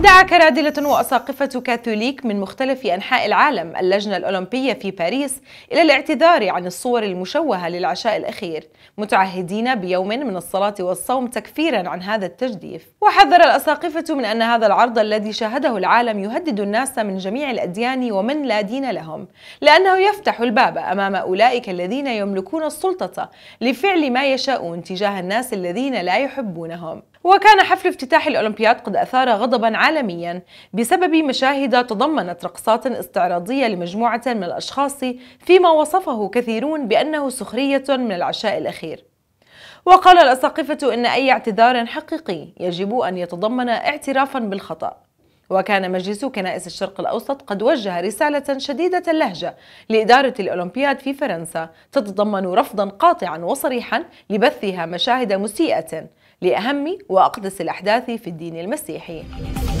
دعا كرادلة وأساقفة كاثوليك من مختلف أنحاء العالم اللجنة الأولمبية في باريس إلى الاعتذار عن الصور المشوهة للعشاء الأخير متعهدين بيوم من الصلاة والصوم تكفيرا عن هذا التجديف وحذر الأساقفة من أن هذا العرض الذي شاهده العالم يهدد الناس من جميع الأديان ومن لا دين لهم لأنه يفتح الباب أمام أولئك الذين يملكون السلطة لفعل ما يشاءون تجاه الناس الذين لا يحبونهم وكان حفل افتتاح الأولمبياد قد أثار غضبا عالميا بسبب مشاهد تضمنت رقصات استعراضية لمجموعة من الأشخاص فيما وصفه كثيرون بأنه سخرية من العشاء الأخير وقال الأساقفة إن أي اعتذار حقيقي يجب أن يتضمن اعترافا بالخطأ وكان مجلس كنائس الشرق الأوسط قد وجه رسالة شديدة اللهجة لإدارة الأولمبياد في فرنسا تتضمن رفضا قاطعا وصريحا لبثها مشاهد مسيئة لأهم وأقدس الأحداث في الدين المسيحي